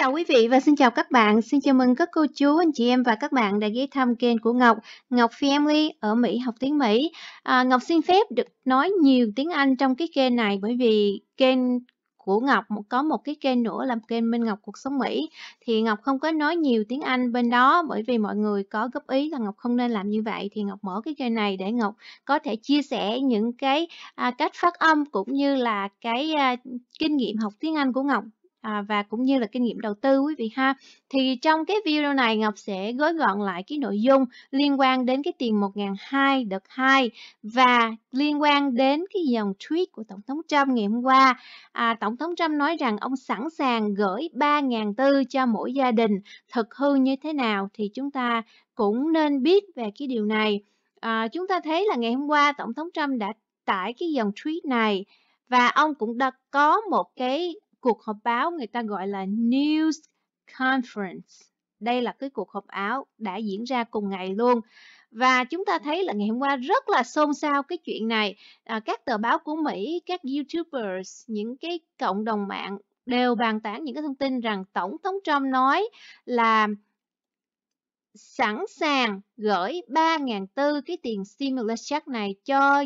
Chào quý vị và xin chào các bạn. Xin chào mừng các cô chú, anh chị em và các bạn đã ghé thăm kênh của Ngọc, Ngọc Family ở Mỹ học tiếng Mỹ. À, Ngọc xin phép được nói nhiều tiếng Anh trong cái kênh này bởi vì kênh của Ngọc có một cái kênh nữa là kênh Minh Ngọc Cuộc Sống Mỹ thì Ngọc không có nói nhiều tiếng Anh bên đó bởi vì mọi người có góp ý là Ngọc không nên làm như vậy thì Ngọc mở cái kênh này để Ngọc có thể chia sẻ những cái à, cách phát âm cũng như là cái à, kinh nghiệm học tiếng Anh của Ngọc à, và cũng như là kinh nghiệm đầu tư quý vị ha. Thì trong cái video này Ngọc sẽ gói gọn lại cái nội dung liên quan đến cái tiền 1.200 đợt 2 và liên quan đến cái dòng tweet của Tổng thống Trump ngày hôm qua. À, Tổng thống Trump nói rằng ông sẵn sàng gửi 3.400 cho mỗi gia đình. Thực hư như thế nào thì chúng ta cũng nên biết về cái điều này. À, chúng ta thấy là ngày hôm qua Tổng thống Trump đã tải cái dòng tweet này và ông cũng đã có một cái cuộc họp báo người ta gọi là news conference. Đây là cái cuộc họp báo đã diễn ra cùng ngày luôn. Và chúng ta thấy là ngày hôm qua rất là xôn xao cái chuyện này. À, các tờ báo của Mỹ, các YouTubers, những cái cộng đồng mạng đều bàn tán những cái thông tin rằng Tổng thống Trump nói là sẵn sàng gửi 3.400 cái tiền stimulus check này cho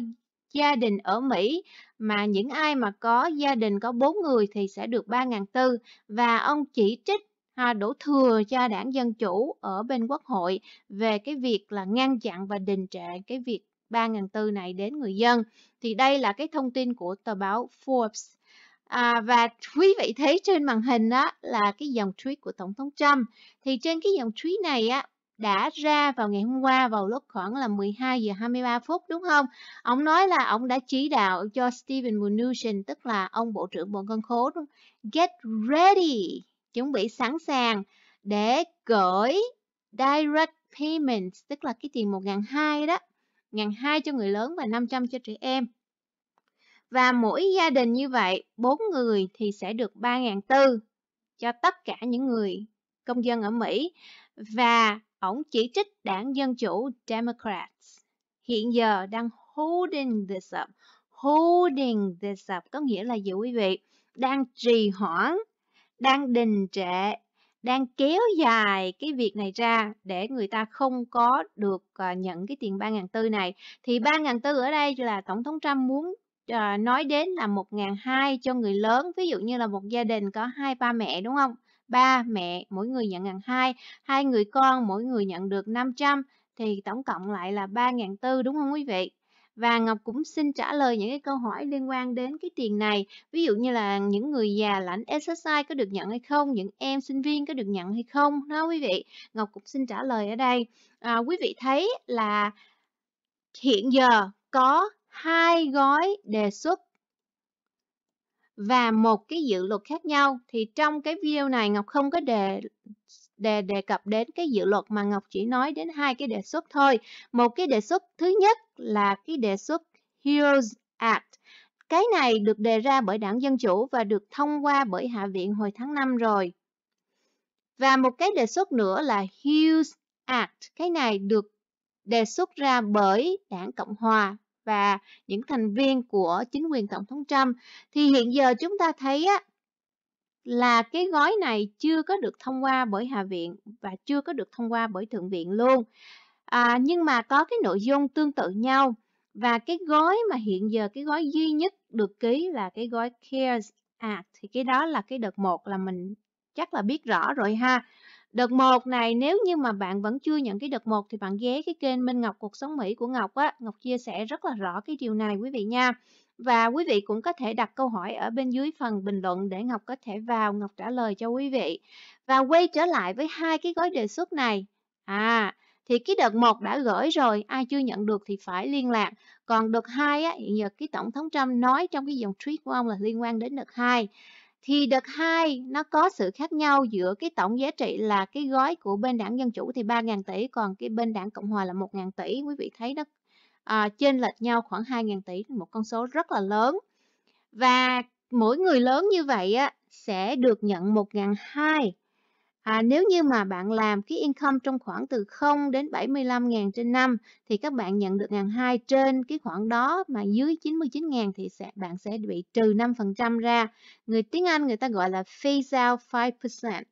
gia đình ở Mỹ mà những ai mà có gia đình có 4 người thì sẽ được 3.400 và ông chỉ trích ha, à, đổ thừa cho đảng Dân Chủ ở bên Quốc hội về cái việc là ngăn chặn và đình trệ cái việc 3.400 này đến người dân. Thì đây là cái thông tin của tờ báo Forbes. À, và quý vị thấy trên màn hình đó là cái dòng tweet của Tổng thống Trump. Thì trên cái dòng tweet này á, đã ra vào ngày hôm qua vào lúc khoảng là 12 giờ 23 phút đúng không? Ông nói là ông đã chỉ đạo cho Steven Mnuchin tức là ông Bộ trưởng Bộ Ngân khố get ready, chuẩn bị sẵn sàng để gửi direct payments tức là cái tiền 1.200 đó, 1.200 cho người lớn và 500 cho trẻ em. Và mỗi gia đình như vậy, 4 người thì sẽ được 3.400 cho tất cả những người công dân ở Mỹ và ổng chỉ trích đảng Dân Chủ Democrats. Hiện giờ đang holding this up. Holding this up có nghĩa là gì quý vị? Đang trì hoãn, đang đình trệ, đang kéo dài cái việc này ra để người ta không có được ờ, nhận cái tiền 3.400 này. Thì 3.400 ở đây là Tổng thống Trump muốn ờ, nói đến là 1.200 cho người lớn. Ví dụ như là một gia đình có hai ba mẹ đúng không? ba mẹ mỗi người nhận ngàn hai hai người con mỗi người nhận được 500 thì tổng cộng lại là ba ngàn tư đúng không quý vị? Và Ngọc cũng xin trả lời những cái câu hỏi liên quan đến cái tiền này. Ví dụ như là những người già lãnh SSI có được nhận hay không? Những em sinh viên có được nhận hay không? Đó quý vị. Ngọc cũng xin trả lời ở đây. À, quý vị thấy là hiện giờ có hai gói đề xuất và một cái dự luật khác nhau thì trong cái video này Ngọc không có đề đề đề cập đến cái dự luật mà Ngọc chỉ nói đến hai cái đề xuất thôi. Một cái đề xuất thứ nhất là cái đề xuất Heroes Act. Cái này được đề ra bởi Đảng Dân Chủ và được thông qua bởi Hạ viện hồi tháng 5 rồi. Và một cái đề xuất nữa là Hughes Act. Cái này được đề xuất ra bởi Đảng Cộng Hòa và những thành viên của chính quyền Tổng thống Trump thì hiện giờ chúng ta thấy á, là cái gói này chưa có được thông qua bởi Hạ viện và chưa có được thông qua bởi Thượng viện luôn. À, nhưng mà có cái nội dung tương tự nhau và cái gói mà hiện giờ cái gói duy nhất được ký là cái gói CARES Act thì cái đó là cái đợt một là mình chắc là biết rõ rồi ha. Đợt 1 này nếu như mà bạn vẫn chưa nhận cái đợt 1 thì bạn ghé cái kênh Minh Ngọc Cuộc Sống Mỹ của Ngọc á. Ngọc chia sẻ rất là rõ cái điều này quý vị nha. Và quý vị cũng có thể đặt câu hỏi ở bên dưới phần bình luận để Ngọc có thể vào Ngọc trả lời cho quý vị. Và quay trở lại với hai cái gói đề xuất này. À, thì cái đợt 1 đã gửi rồi, ai chưa nhận được thì phải liên lạc. Còn đợt 2 á, hiện giờ cái Tổng thống Trump nói trong cái dòng tweet của ông là liên quan đến đợt 2 thì đợt 2 nó có sự khác nhau giữa cái tổng giá trị là cái gói của bên đảng Dân Chủ thì 3.000 tỷ còn cái bên đảng Cộng Hòa là 1.000 tỷ quý vị thấy nó à, trên lệch nhau khoảng 2.000 tỷ một con số rất là lớn và mỗi người lớn như vậy á, sẽ được nhận 1 hai À, nếu như mà bạn làm cái income trong khoảng từ 0 đến 75.000 trên năm thì các bạn nhận được ngàn hai trên cái khoảng đó mà dưới 99.000 thì sẽ bạn sẽ bị trừ 5% ra. Người tiếng Anh người ta gọi là phase out 5%.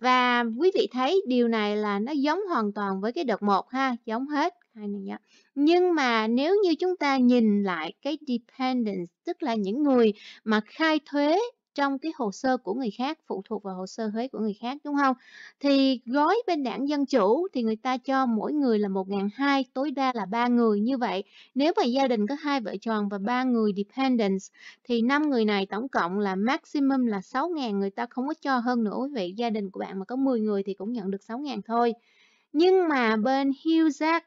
Và quý vị thấy điều này là nó giống hoàn toàn với cái đợt 1 ha, giống hết. hai nhá Nhưng mà nếu như chúng ta nhìn lại cái dependence, tức là những người mà khai thuế trong cái hồ sơ của người khác phụ thuộc vào hồ sơ thuế của người khác đúng không thì gói bên đảng dân chủ thì người ta cho mỗi người là một hai tối đa là ba người như vậy nếu mà gia đình có hai vợ chồng và ba người dependents thì năm người này tổng cộng là maximum là 6 ngàn người ta không có cho hơn nữa quý vị gia đình của bạn mà có 10 người thì cũng nhận được 6 ngàn thôi nhưng mà bên Hughes Act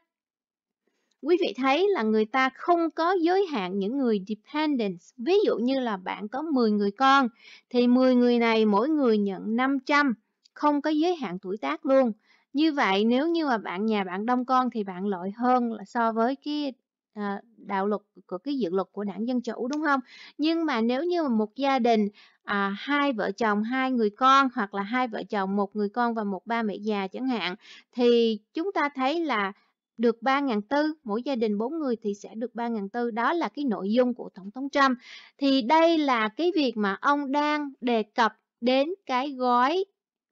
quý vị thấy là người ta không có giới hạn những người dependents. Ví dụ như là bạn có 10 người con thì 10 người này mỗi người nhận 500, không có giới hạn tuổi tác luôn. Như vậy nếu như mà bạn nhà bạn đông con thì bạn lợi hơn là so với cái à, đạo luật của cái dự luật của đảng dân chủ đúng không nhưng mà nếu như một gia đình à, hai vợ chồng hai người con hoặc là hai vợ chồng một người con và một ba mẹ già chẳng hạn thì chúng ta thấy là được 3.400, mỗi gia đình 4 người thì sẽ được 3.400, đó là cái nội dung của Tổng thống Trump. Thì đây là cái việc mà ông đang đề cập đến cái gói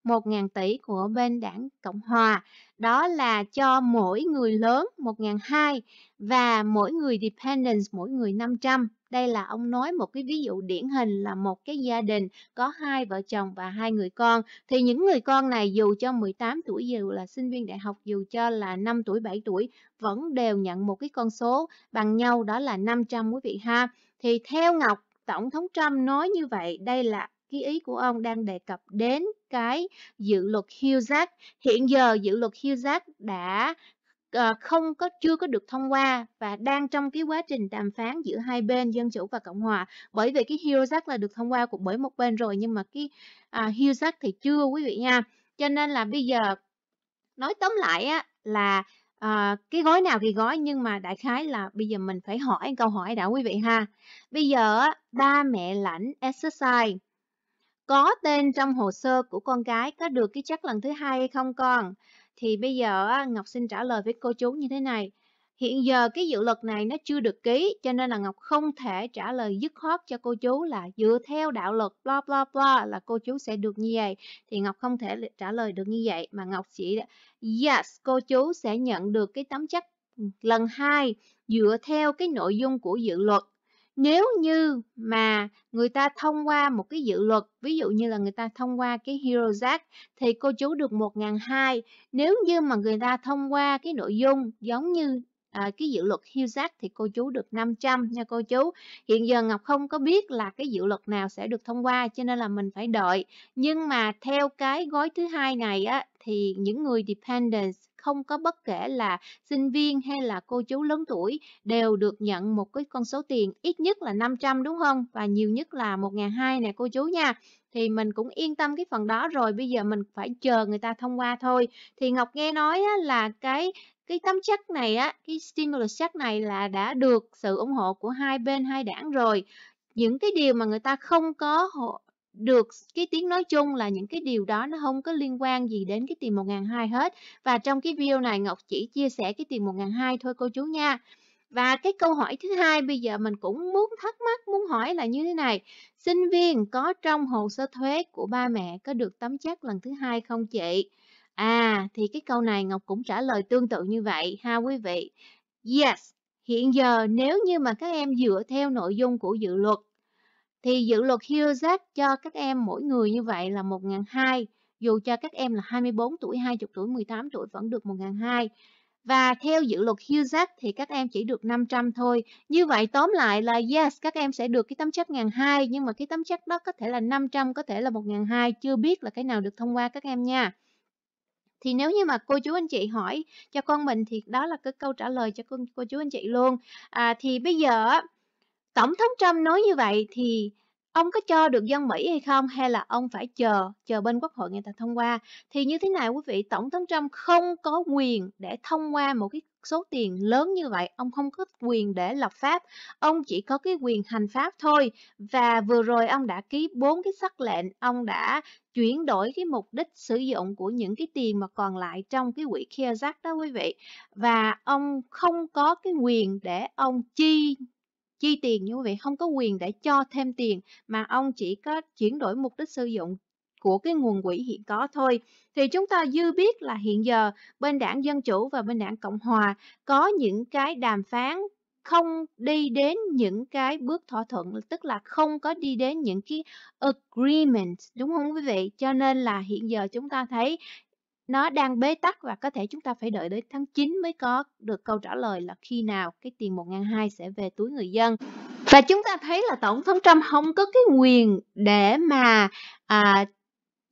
1.000 tỷ của bên đảng Cộng Hòa, đó là cho mỗi người lớn 1.200 và mỗi người dependents mỗi người 500. Đây là ông nói một cái ví dụ điển hình là một cái gia đình có hai vợ chồng và hai người con. Thì những người con này dù cho 18 tuổi, dù là sinh viên đại học, dù cho là 5 tuổi, 7 tuổi, vẫn đều nhận một cái con số bằng nhau đó là 500 quý vị ha. Thì theo Ngọc, Tổng thống Trump nói như vậy, đây là cái ý của ông đang đề cập đến cái dự luật Hughes Act. Hiện giờ dự luật Hughes Act đã Ờ, không có chưa có được thông qua và đang trong cái quá trình đàm phán giữa hai bên dân chủ và cộng hòa bởi vì cái Hughes Act là được thông qua cũng bởi một bên rồi nhưng mà cái uh, ờ, Hughes thì chưa quý vị nha cho nên là bây giờ nói tóm lại á là à, cái gói nào thì gói nhưng mà đại khái là bây giờ mình phải hỏi câu hỏi đã quý vị ha bây giờ ba mẹ lãnh exercise có tên trong hồ sơ của con gái có được cái chắc lần thứ hai hay không con thì bây giờ Ngọc xin trả lời với cô chú như thế này. Hiện giờ cái dự luật này nó chưa được ký cho nên là Ngọc không thể trả lời dứt khoát cho cô chú là dựa theo đạo luật bla bla bla là cô chú sẽ được như vậy. Thì Ngọc không thể trả lời được như vậy mà Ngọc chỉ yes cô chú sẽ nhận được cái tấm chắc lần 2 dựa theo cái nội dung của dự luật nếu như mà người ta thông qua một cái dự luật ví dụ như là người ta thông qua cái Heroes Act thì cô chú được một ngàn hai nếu như mà người ta thông qua cái nội dung giống như à, cái dự luật hiu giác thì cô chú được 500 nha cô chú. Hiện giờ Ngọc không có biết là cái dự luật nào sẽ được thông qua cho nên là mình phải đợi. Nhưng mà theo cái gói thứ hai này á thì những người dependents không có bất kể là sinh viên hay là cô chú lớn tuổi đều được nhận một cái con số tiền ít nhất là 500 đúng không? Và nhiều nhất là 1.200 nè cô chú nha. Thì mình cũng yên tâm cái phần đó rồi, bây giờ mình phải chờ người ta thông qua thôi. Thì Ngọc nghe nói là cái cái tấm chắc này á, cái stimulus chắc này là đã được sự ủng hộ của hai bên hai đảng rồi. Những cái điều mà người ta không có hộ được cái tiếng nói chung là những cái điều đó nó không có liên quan gì đến cái tiền 1.200 hết. Và trong cái video này Ngọc chỉ chia sẻ cái tiền 1.200 thôi cô chú nha. Và cái câu hỏi thứ hai bây giờ mình cũng muốn thắc mắc, muốn hỏi là như thế này. Sinh viên có trong hồ sơ thuế của ba mẹ có được tấm chắc lần thứ hai không chị? À, thì cái câu này Ngọc cũng trả lời tương tự như vậy ha quý vị. Yes, hiện giờ nếu như mà các em dựa theo nội dung của dự luật, thì dự luật Hughes cho các em mỗi người như vậy là 1.200, dù cho các em là 24 tuổi, 20 tuổi, 18 tuổi vẫn được 1.200. Và theo dự luật Hughes thì các em chỉ được 500 thôi. Như vậy tóm lại là yes, các em sẽ được cái tấm chất 1.200, nhưng mà cái tấm chất đó có thể là 500, có thể là 1.200, chưa biết là cái nào được thông qua các em nha thì nếu như mà cô chú anh chị hỏi cho con mình thì đó là cái câu trả lời cho cô, cô chú anh chị luôn à, thì bây giờ tổng thống Trump nói như vậy thì ông có cho được dân Mỹ hay không hay là ông phải chờ chờ bên quốc hội người ta thông qua thì như thế này quý vị tổng thống Trump không có quyền để thông qua một cái số tiền lớn như vậy ông không có quyền để lập pháp ông chỉ có cái quyền hành pháp thôi và vừa rồi ông đã ký bốn cái sắc lệnh ông đã chuyển đổi cái mục đích sử dụng của những cái tiền mà còn lại trong cái quỹ Kearsack đó quý vị và ông không có cái quyền để ông chi chi tiền nhưng quý vị không có quyền để cho thêm tiền mà ông chỉ có chuyển đổi mục đích sử dụng của cái nguồn quỹ hiện có thôi. Thì chúng ta dư biết là hiện giờ bên đảng Dân Chủ và bên đảng Cộng Hòa có những cái đàm phán không đi đến những cái bước thỏa thuận tức là không có đi đến những cái agreement đúng không quý vị cho nên là hiện giờ chúng ta thấy nó đang bế tắc và có thể chúng ta phải đợi đến tháng 9 mới có được câu trả lời là khi nào cái tiền 1.200 sẽ về túi người dân. Và chúng ta thấy là Tổng thống Trump không có cái quyền để mà à,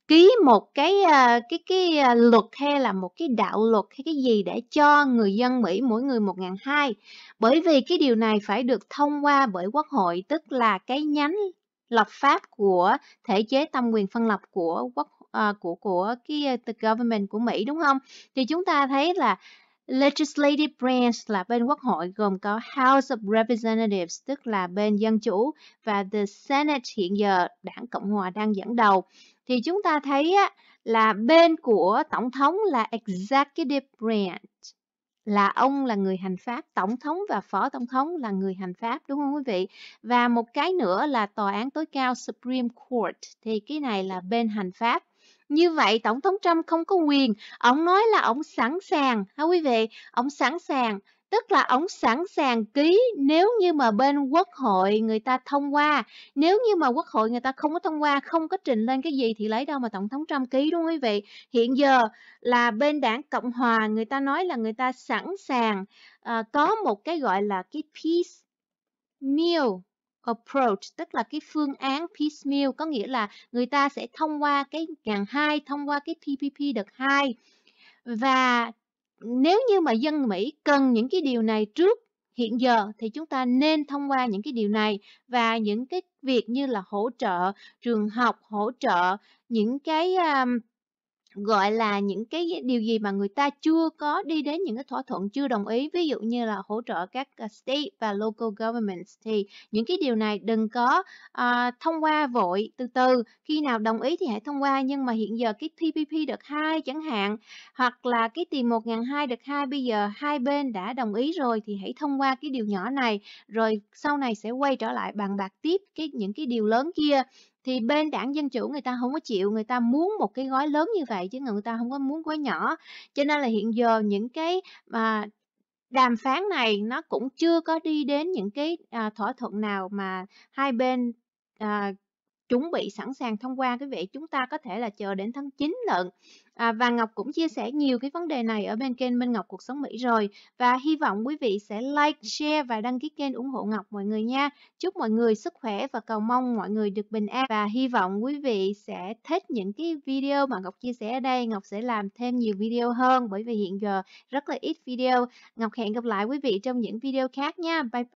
ký một cái à, cái cái à, luật hay là một cái đạo luật hay cái gì để cho người dân Mỹ mỗi người 1.200 bởi vì cái điều này phải được thông qua bởi Quốc hội tức là cái nhánh lập pháp của thể chế tâm quyền phân lập của Quốc Ờ, của của cái ờ, the government của Mỹ đúng không? Thì chúng ta thấy là Legislative branch là bên quốc hội gồm có House of Representatives tức là bên dân chủ và the Senate hiện giờ đảng Cộng hòa đang dẫn đầu. Thì chúng ta thấy á, là bên của tổng thống là Executive branch là ông là người hành pháp, tổng thống và phó tổng thống là người hành pháp đúng không quý vị? Và một cái nữa là tòa án tối cao Supreme Court thì cái này là bên hành pháp. Như vậy Tổng thống Trump không có quyền, ông nói là ông sẵn sàng, hả quý vị, ông sẵn sàng, tức là ông sẵn sàng ký nếu như mà bên quốc hội người ta thông qua, nếu như mà quốc hội người ta không có thông qua, không có trình lên cái gì thì lấy đâu mà Tổng thống Trump ký đúng không quý vị? Hiện giờ là bên đảng Cộng Hòa người ta nói là người ta sẵn sàng uh, có một cái gọi là cái peace meal approach tức là cái phương án piecemeal có nghĩa là người ta sẽ thông qua cái ngàn hai thông qua cái PPP đợt 2 và nếu như mà dân Mỹ cần những cái điều này trước hiện giờ thì chúng ta nên thông qua những cái điều này và những cái việc như là hỗ trợ trường học hỗ trợ những cái um, gọi là những cái điều gì mà người ta chưa có đi đến những cái thỏa thuận chưa đồng ý ví dụ như là hỗ trợ các à, state và local governments thì những cái điều này đừng có uh, thông qua vội từ từ khi nào đồng ý thì hãy thông qua nhưng mà hiện giờ cái TPP đợt 2 chẳng hạn hoặc là cái tiền 1.200 đợt 2 bây giờ hai bên đã đồng ý rồi thì hãy thông qua cái điều nhỏ này rồi sau này sẽ quay trở lại bàn bạc tiếp cái những cái điều lớn kia thì bên đảng dân chủ người ta không có chịu người ta muốn một cái gói lớn như vậy chứ người ta không có muốn gói nhỏ cho nên là hiện giờ những cái mà đàm phán này nó cũng chưa có đi đến những cái à, thỏa thuận nào mà hai bên à, chuẩn bị sẵn sàng thông qua cái vậy chúng ta có thể là chờ đến tháng 9 lận à, và Ngọc cũng chia sẻ nhiều cái vấn đề này ở bên kênh Minh Ngọc Cuộc Sống Mỹ rồi và hy vọng quý vị sẽ like, share và đăng ký kênh ủng hộ Ngọc mọi người nha chúc mọi người sức khỏe và cầu mong mọi người được bình an và hy vọng quý vị sẽ thích những cái video mà Ngọc chia sẻ ở đây Ngọc sẽ làm thêm nhiều video hơn bởi vì hiện giờ rất là ít video Ngọc hẹn gặp lại quý vị trong những video khác nha bye.